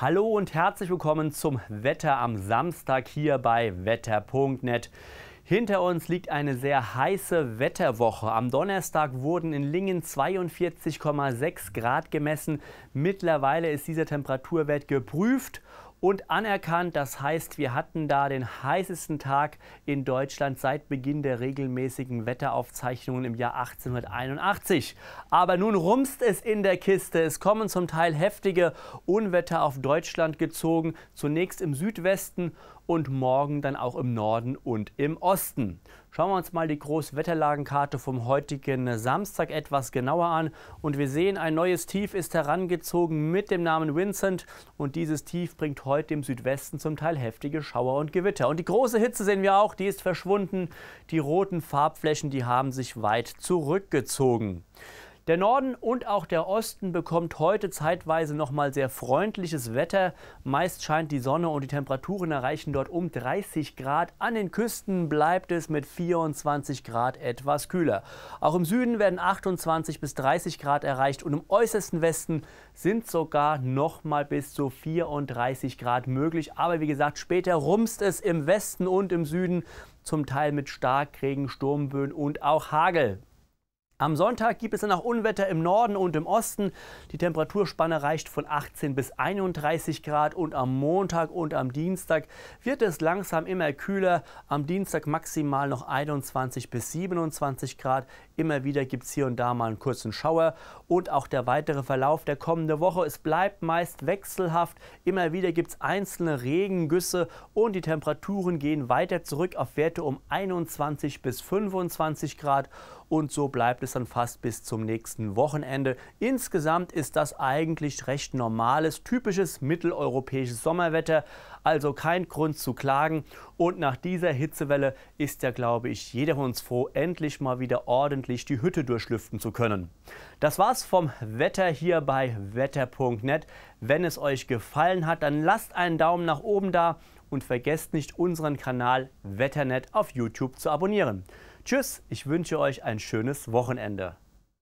Hallo und herzlich willkommen zum Wetter am Samstag hier bei wetter.net. Hinter uns liegt eine sehr heiße Wetterwoche. Am Donnerstag wurden in Lingen 42,6 Grad gemessen. Mittlerweile ist dieser Temperaturwert geprüft und anerkannt. Das heißt, wir hatten da den heißesten Tag in Deutschland seit Beginn der regelmäßigen Wetteraufzeichnungen im Jahr 1881. Aber nun rumst es in der Kiste. Es kommen zum Teil heftige Unwetter auf Deutschland gezogen. Zunächst im Südwesten und morgen dann auch im Norden und im Osten. Schauen wir uns mal die Großwetterlagenkarte vom heutigen Samstag etwas genauer an. Und wir sehen, ein neues Tief ist herangezogen mit dem Namen Vincent. Und dieses Tief bringt heute im Südwesten zum Teil heftige Schauer und Gewitter. Und die große Hitze sehen wir auch, die ist verschwunden. Die roten Farbflächen, die haben sich weit zurückgezogen. Der Norden und auch der Osten bekommt heute zeitweise noch mal sehr freundliches Wetter. Meist scheint die Sonne und die Temperaturen erreichen dort um 30 Grad. An den Küsten bleibt es mit 24 Grad etwas kühler. Auch im Süden werden 28 bis 30 Grad erreicht und im äußersten Westen sind sogar noch mal bis zu 34 Grad möglich. Aber wie gesagt, später rumst es im Westen und im Süden zum Teil mit Starkregen, Sturmböen und auch Hagel. Am Sonntag gibt es dann auch Unwetter im Norden und im Osten. Die Temperaturspanne reicht von 18 bis 31 Grad und am Montag und am Dienstag wird es langsam immer kühler. Am Dienstag maximal noch 21 bis 27 Grad. Immer wieder gibt es hier und da mal einen kurzen Schauer und auch der weitere Verlauf der kommenden Woche. Es bleibt meist wechselhaft. Immer wieder gibt es einzelne Regengüsse und die Temperaturen gehen weiter zurück auf Werte um 21 bis 25 Grad und so bleibt es es dann fast bis zum nächsten Wochenende. Insgesamt ist das eigentlich recht normales, typisches mitteleuropäisches Sommerwetter, also kein Grund zu klagen. Und nach dieser Hitzewelle ist ja, glaube ich, jeder von uns froh, endlich mal wieder ordentlich die Hütte durchlüften zu können. Das war's vom Wetter hier bei wetter.net. Wenn es euch gefallen hat, dann lasst einen Daumen nach oben da und vergesst nicht, unseren Kanal Wetternet auf YouTube zu abonnieren. Tschüss, ich wünsche euch ein schönes Wochenende.